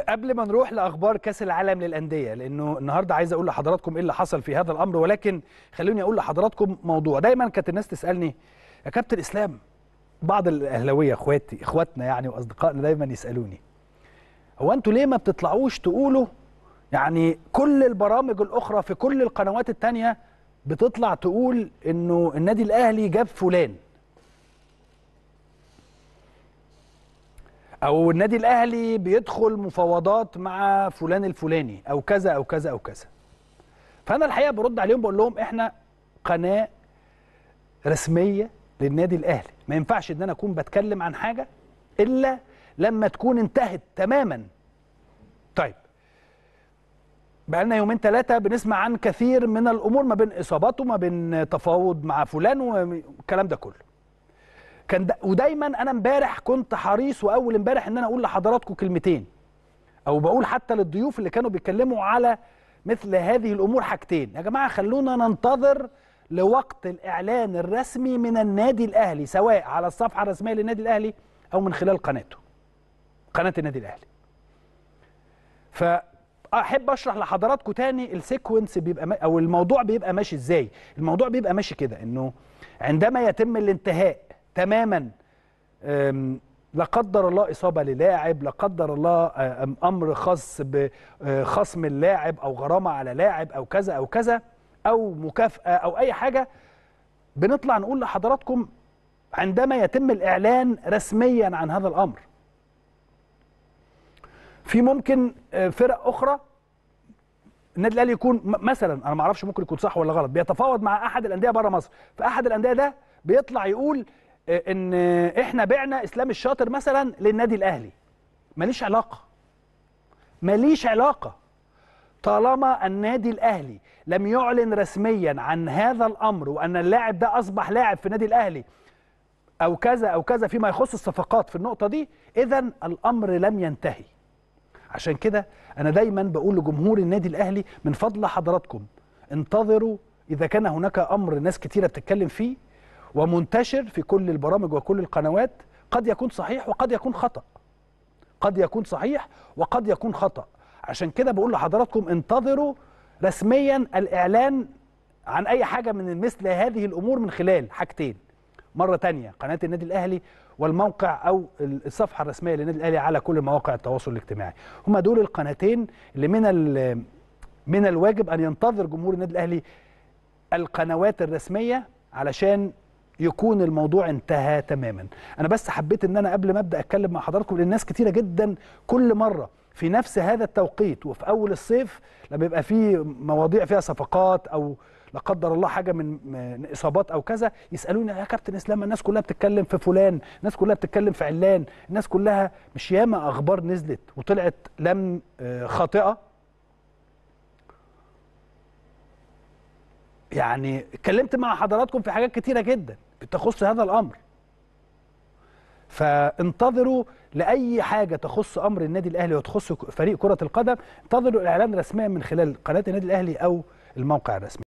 قبل ما نروح لاخبار كاس العالم للانديه لانه النهارده عايز اقول لحضراتكم ايه اللي حصل في هذا الامر ولكن خلوني اقول لحضراتكم موضوع دايما كانت الناس تسالني يا كابتن اسلام بعض الاهلاويه اخواتي اخواتنا يعني واصدقائنا دايما يسالوني هو انتوا ليه ما بتطلعوش تقولوا يعني كل البرامج الاخرى في كل القنوات الثانيه بتطلع تقول انه النادي الاهلي جاب فلان او النادي الاهلي بيدخل مفاوضات مع فلان الفلاني او كذا او كذا او كذا فانا الحقيقه برد عليهم بقول لهم احنا قناه رسميه للنادي الاهلي ما ينفعش ان انا اكون بتكلم عن حاجه الا لما تكون انتهت تماما طيب بقالنا يومين ثلاثة بنسمع عن كثير من الأمور ما بين إصابات وما بين تفاوض مع فلان والكلام ده كله كان دا ودايما انا امبارح كنت حريص واول امبارح ان انا اقول لحضراتكم كلمتين او بقول حتى للضيوف اللي كانوا بيتكلموا على مثل هذه الامور حاجتين يا جماعه خلونا ننتظر لوقت الاعلان الرسمي من النادي الاهلي سواء على الصفحه الرسميه للنادي الاهلي او من خلال قناته قناه النادي الاهلي احب اشرح لحضراتكم تاني السيكونس بيبقى او الموضوع بيبقى ماشي ازاي الموضوع بيبقى ماشي كده انه عندما يتم الانتهاء تماما لا قدر الله اصابه للاعب لا قدر الله امر خاص بخصم آه، اللاعب او غرامه على لاعب او كذا او كذا او مكافاه او اي حاجه بنطلع نقول لحضراتكم عندما يتم الاعلان رسميا عن هذا الامر في ممكن آه، فرق اخرى النادي الاهلي يكون مثلا انا ما اعرفش ممكن يكون صح ولا غلط بيتفاوض مع احد الانديه بره مصر فاحد الانديه ده بيطلع يقول ان احنا بعنا اسلام الشاطر مثلا للنادي الاهلي ماليش علاقه ماليش علاقه طالما النادي الاهلي لم يعلن رسميا عن هذا الامر وان اللاعب ده اصبح لاعب في النادي الاهلي او كذا او كذا فيما يخص الصفقات في النقطه دي اذا الامر لم ينتهي عشان كده انا دايما بقول لجمهور النادي الاهلي من فضل حضراتكم انتظروا اذا كان هناك امر ناس كتيره بتتكلم فيه ومنتشر في كل البرامج وكل القنوات قد يكون صحيح وقد يكون خطأ قد يكون صحيح وقد يكون خطأ عشان كده بقول لحضراتكم انتظروا رسميا الإعلان عن أي حاجة من مثل هذه الأمور من خلال حاجتين مرة تانية قناة النادي الأهلي والموقع أو الصفحة الرسمية للنادي الأهلي على كل مواقع التواصل الاجتماعي هما دول القناتين اللي من من الواجب أن ينتظر جمهور النادي الأهلي القنوات الرسمية علشان يكون الموضوع انتهى تماما انا بس حبيت ان انا قبل ما ابدا اتكلم مع حضراتكم لان ناس كتيره جدا كل مره في نفس هذا التوقيت وفي اول الصيف لما بيبقى في مواضيع فيها صفقات او لا قدر الله حاجه من اصابات او كذا يسالوني يا كابتن اسلام الناس كلها بتتكلم في فلان الناس كلها بتتكلم في علان الناس كلها مش ياما اخبار نزلت وطلعت لم آه، خاطئه يعني اتكلمت مع حضراتكم في حاجات كتيره جدا بتخص هذا الامر فانتظروا لاي حاجه تخص امر النادي الاهلي وتخص فريق كره القدم انتظروا الاعلان رسميا من خلال قناه النادي الاهلي او الموقع الرسمي